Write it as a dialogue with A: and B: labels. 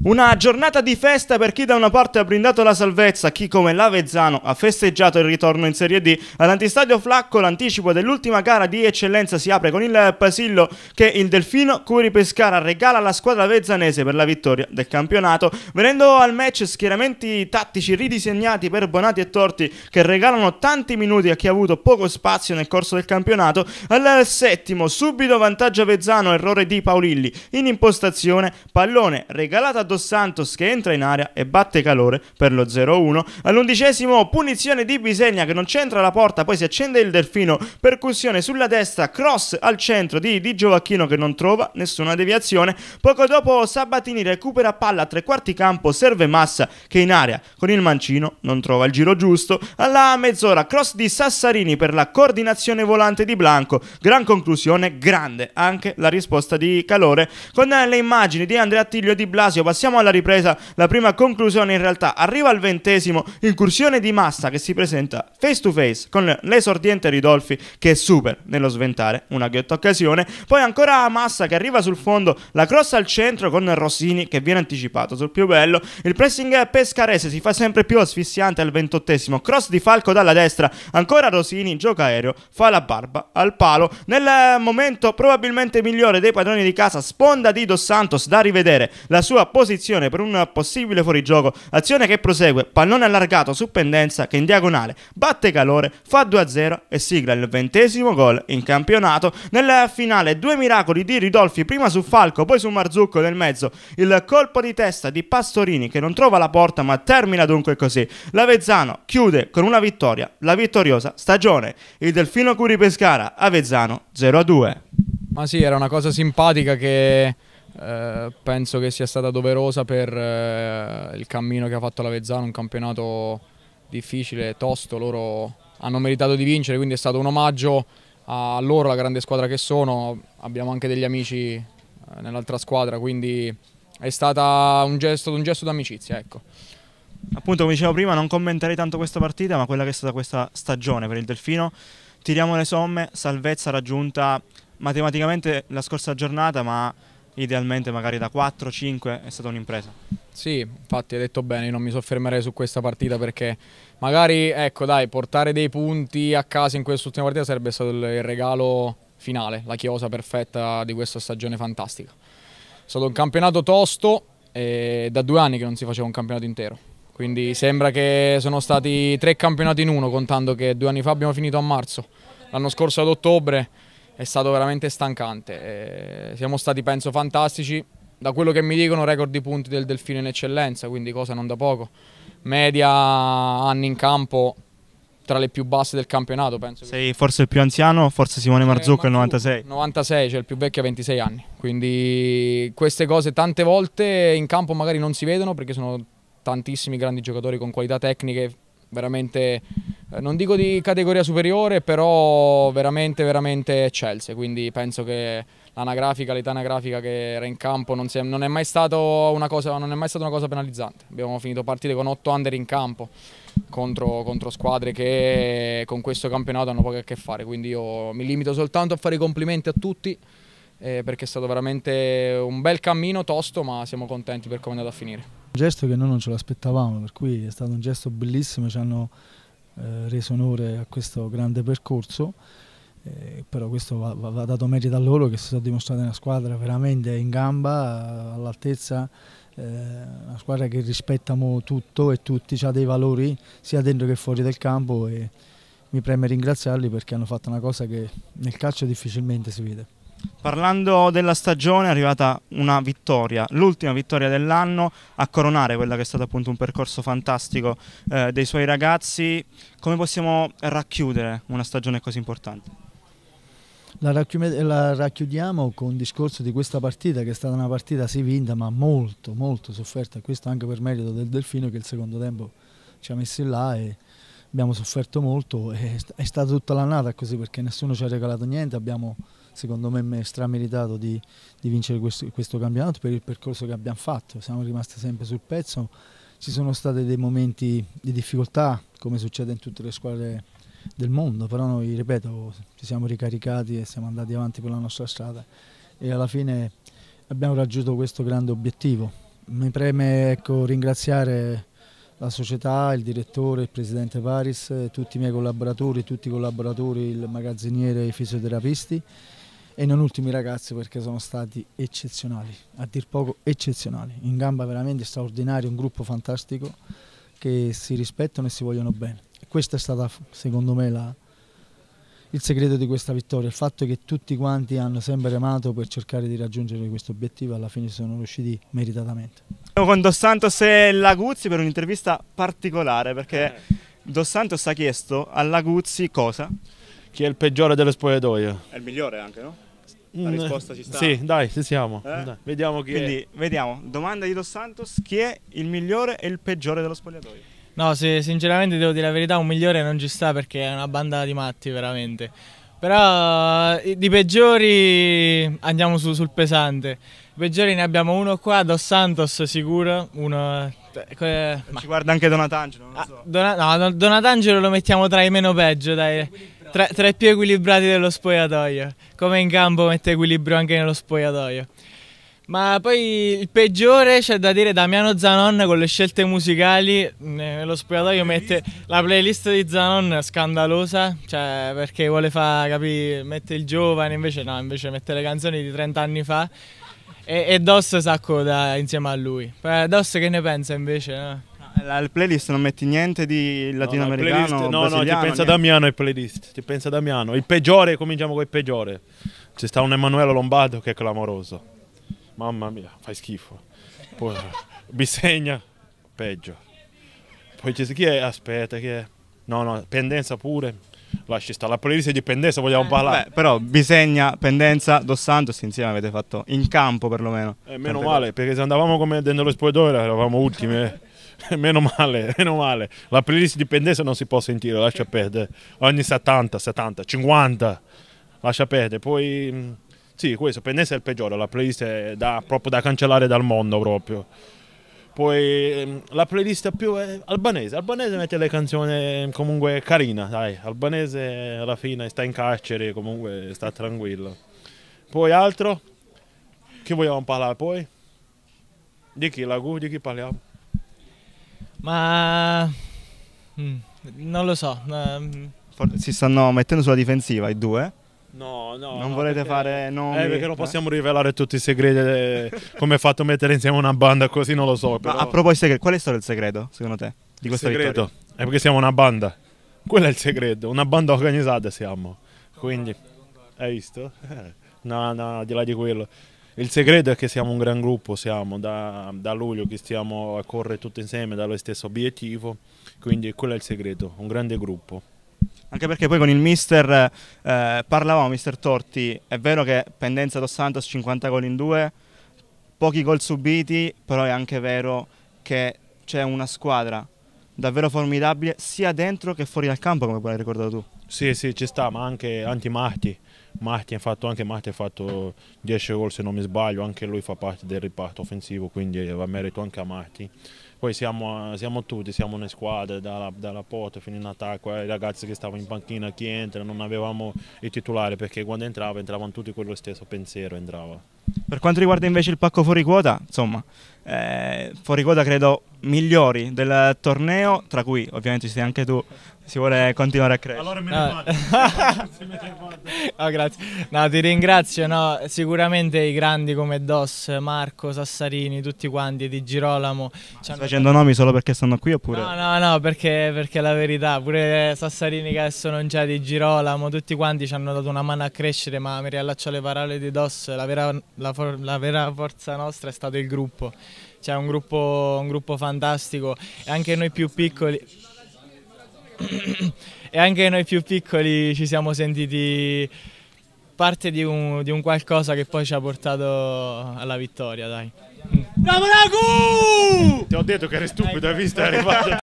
A: Una giornata di festa per chi da una parte ha brindato la salvezza, chi come l'Avezzano ha festeggiato il ritorno in Serie D. All'antistadio Flacco l'anticipo dell'ultima gara di eccellenza si apre con il Pasillo che il Delfino Curi Pescara regala alla squadra avezzanese per la vittoria del campionato. Venendo al match schieramenti tattici ridisegnati per Bonati e Torti che regalano tanti minuti a chi ha avuto poco spazio nel corso del campionato. Al settimo subito vantaggio Avezzano, errore di Paulilli in impostazione, pallone regalato regalata Dos Santos che entra in area e batte calore per lo 0-1. All'undicesimo punizione di Bisegna che non c'entra la porta, poi si accende il delfino, percussione sulla destra, cross al centro di Di Giovacchino che non trova nessuna deviazione. Poco dopo Sabatini recupera palla a tre quarti campo, serve Massa che in area con il mancino non trova il giro giusto. Alla mezz'ora cross di Sassarini per la coordinazione volante di Blanco. Gran conclusione, grande anche la risposta di Calore con le immagini di Andrea Attilio e di Blasio passate passiamo alla ripresa, la prima conclusione in realtà arriva al ventesimo, incursione di Massa che si presenta face to face con l'esordiente Ridolfi che è super nello sventare, una ghiotta occasione, poi ancora Massa che arriva sul fondo, la cross al centro con Rossini che viene anticipato sul più bello, il pressing pescarese si fa sempre più asfissiante al ventottesimo, cross di Falco dalla destra, ancora Rossini gioca aereo, fa la barba al palo, nel momento probabilmente migliore dei padroni di casa, sponda di Dos Santos da rivedere la sua posizione posizione per un possibile fuorigioco, azione che prosegue, pallone allargato su pendenza che in diagonale batte calore, fa 2-0 e sigla il ventesimo gol in campionato. Nella finale due miracoli di Ridolfi, prima su Falco, poi su Marzucco nel mezzo, il colpo di testa di Pastorini che non trova la porta ma termina dunque così. L'Avezzano chiude con una vittoria, la vittoriosa stagione. Il Delfino Curi Pescara, Avezzano 0-2.
B: Ma sì, era una cosa simpatica che eh, penso che sia stata doverosa per eh, il cammino che ha fatto la Vezzano, un campionato difficile, tosto, loro hanno meritato di vincere, quindi è stato un omaggio a loro, la grande squadra che sono, abbiamo anche degli amici eh, nell'altra squadra, quindi è stato un gesto, un gesto d'amicizia. Ecco.
A: Appunto, come dicevo prima, non commenterei tanto questa partita, ma quella che è stata questa stagione per il Delfino. Tiriamo le somme, salvezza raggiunta
B: matematicamente la scorsa giornata, ma idealmente magari da 4-5 è stata un'impresa. Sì, infatti hai detto bene, non mi soffermerei su questa partita perché magari, ecco dai, portare dei punti a casa in quest'ultima partita sarebbe stato il regalo finale, la chiosa perfetta di questa stagione fantastica. È stato un campionato tosto e da due anni che non si faceva un campionato intero. Quindi sembra che sono stati tre campionati in uno, contando che due anni fa abbiamo finito a marzo, l'anno scorso ad ottobre è stato veramente stancante. Eh, siamo stati, penso, fantastici. Da quello che mi dicono, record di punti del Delfino in eccellenza, quindi cosa non da poco. Media anni in campo tra le più basse del campionato, penso. Sei
A: forse il più anziano, forse Simone eh, Marzucco è il 96.
B: 96, cioè il più vecchio ha 26 anni. Quindi queste cose tante volte in campo magari non si vedono perché sono tantissimi grandi giocatori con qualità tecniche veramente eh, non dico di categoria superiore, però veramente, veramente eccelse. Quindi penso che l'anagrafica, l'età anagrafica che era in campo non è, non, è cosa, non, è mai stata una cosa penalizzante. Abbiamo finito partite con 8 under in campo contro, contro, squadre che con questo campionato hanno poco a che fare. Quindi io mi limito soltanto a fare i complimenti a tutti. Eh, perché è stato veramente un bel cammino tosto, ma siamo contenti per come è andato a finire. Un
C: gesto che noi non ce l'aspettavamo, per cui è stato un gesto bellissimo, ci hanno eh, reso onore a questo grande percorso, eh, però questo va, va, va, dato merito a loro che si sono dimostrati una squadra veramente in gamba, all'altezza, eh, una squadra che rispetta tutto e tutti, ha dei valori sia dentro che fuori del campo e mi preme ringraziarli perché hanno fatto una cosa che nel calcio difficilmente si vede.
A: Parlando della stagione è arrivata una vittoria, l'ultima vittoria dell'anno a coronare quella che è stato appunto un percorso fantastico eh, dei suoi ragazzi. Come possiamo racchiudere una stagione così importante?
C: La, la, racchiudiamo con il discorso di questa partita che è stata una partita sì vinta ma molto molto sofferta, questo anche per merito del Delfino che il secondo tempo ci ha messo in là e abbiamo sofferto molto, è, è stata tutta l'annata così perché nessuno ci ha regalato niente, abbiamo secondo me, è strameritato di, di vincere questo, questo, campionato per il percorso che abbiamo fatto. Siamo rimasti sempre sul pezzo, ci sono stati dei momenti di difficoltà, come succede in tutte le squadre del mondo, però noi, ripeto, ci siamo ricaricati e siamo andati avanti con la nostra strada e alla fine abbiamo raggiunto questo grande obiettivo. Mi preme ecco, ringraziare la società, il direttore, il presidente Paris, tutti i miei collaboratori, tutti i collaboratori, il magazziniere e i fisioterapisti e non ultimi i ragazzi perché sono stati eccezionali, a dir poco eccezionali, in gamba veramente straordinario, un gruppo fantastico che si rispettano e si vogliono bene. E questo è stato secondo me la, il segreto di questa vittoria, il fatto che tutti quanti hanno sempre remato per cercare di raggiungere questo obiettivo e alla fine sono riusciti meritatamente.
A: Siamo con Dos Santos e Laguzzi per un'intervista particolare perché eh. Dos Santos ha chiesto
D: a Laguzzi cosa? Chi è il peggiore delle spogliatoie?
A: È il migliore anche, no? La mm. risposta ci sta. Sì,
D: dai, ci siamo.
A: Eh? Dai, vediamo chi Quindi, vediamo. Domanda di Dos Santos, chi è il migliore e il peggiore dello spogliatoio?
E: No, se, sinceramente devo dire la verità, un migliore non ci sta perché è una banda di matti veramente. Però eh, di peggiori andiamo su, sul pesante. I peggiori ne abbiamo uno qua, Dos Santos sicuro,
A: uno... Eh, eh, eh ma... Ci guarda anche Donatangelo, non lo ah,
E: so. Ah, Don, no, Donatangelo lo mettiamo tra i meno peggio, dai. Tra, tra, i più equilibrati dello spogliatoio, come in campo mette equilibrio anche nello spogliatoio. Ma poi il peggiore c'è da dire Damiano Zanon con le scelte musicali, nello mm, eh, spogliatoio mette la playlist di Zanon scandalosa, cioè perché vuole far capire, mette il giovane, invece no, invece mette le canzoni di 30 anni fa e, e Doss s'accoda insieme a lui. Eh, Doss che ne pensa invece? No?
A: Al playlist non metti niente di
D: latinoamericano? No, no, no, no, ti pensa Damiano ai playlist. Ti pensa Damiano. Il peggiore, cominciamo col peggiore. C'è sta un Emanuele Lombardo che è clamoroso. Mamma mia, fai schifo. Poi Bisegna, peggio. Poi c'è chi è? Aspetta, che è? No, no, pendenza pure. Lasci sta la playlist di pendenza, vogliamo eh, parlare. Beh,
A: però Bisegna, pendenza, Dos
D: Santos insieme avete fatto in campo perlomeno. Eh, meno Tante male, cose. perché se andavamo come dentro lo spogliatoio eravamo ultime. Eh. meno male, meno male. La playlist dipendenza non si può sentire, lascia perdere. Ogni 70, 70, 50, lascia perdere. Poi, mm, sì, questo, pendenza è il peggiore, la playlist è da, proprio da cancellare dal mondo proprio. Poi mm, la playlist più è eh, albanese, albanese mette le canzoni mm, comunque carina, dai, albanese alla fine sta in carcere, comunque sta tranquillo. Poi altro, che vogliamo parlare poi? Di chi la Gu, di chi parliamo?
E: Ma... Mm, non lo so.
A: Mm. Si stanno mettendo sulla difensiva i due.
D: No, no. Non no, volete fare eh, nomi? Eh, perché non eh? possiamo rivelare tutti i segreti. Eh, come è fatto mettere insieme una banda così, non lo so. Però... a proposito, qual è stato il segreto, secondo te? Di questo il segreto vittoria? è perché siamo una banda. Quello è il segreto. Una banda organizzata siamo. Quindi, hai visto? no, no, al di là di quello. Il segreto è che siamo un gran gruppo, siamo da, da luglio che stiamo a correre tutti insieme dallo stesso obiettivo, quindi quello è il segreto, un grande gruppo.
A: Anche perché poi con il mister eh, parlavamo, mister Torti, è vero che pendenza Dos Santos 50 gol in due, pochi gol subiti, però è anche vero
D: che c'è una squadra davvero formidabile sia dentro che fuori dal campo, come hai ricordato tu. Sì, sì, ci sta, ma anche anti-Marti. Marti ha fatto, anche Marti ha fatto 10 gol se non mi sbaglio, anche lui fa parte del riparto offensivo, quindi va merito anche a Marti. Poi siamo, siamo tutti, siamo una squadra, dalla, dalla porta fino in attacco, eh, i ragazzi che stavano in panchina, chi entra, non avevamo i titolari perché quando entrava entravano tutti con lo stesso pensiero, entrava.
A: Per quanto riguarda invece il pacco fuori quota, insomma, eh, fuori quota credo migliori del torneo, tra cui ovviamente ci sei anche tu, si vuole continuare a crescere. Allora me ne ah. vado. no,
E: ah, grazie. No, ti ringrazio. No, sicuramente i grandi come Dos, Marco, Sassarini, tutti quanti, Di Girolamo. Stai facendo
A: nomi solo perché stanno qui oppure? No,
E: no, no, perché, perché la verità, pure Sassarini che adesso non c'è, Di Girolamo, tutti quanti ci hanno dato una mano a crescere, ma mi riallaccio alle parole di Dos, la vera, la la vera forza nostra è stato il gruppo. C'è cioè, un, un gruppo fantastico e anche noi più piccoli e anche noi più piccoli ci siamo sentiti parte di un, di un qualcosa che poi ci ha portato alla vittoria, dai. Bravo
C: Ragu!
E: Ti ho detto che eri stupido, hai visto? È arrivato.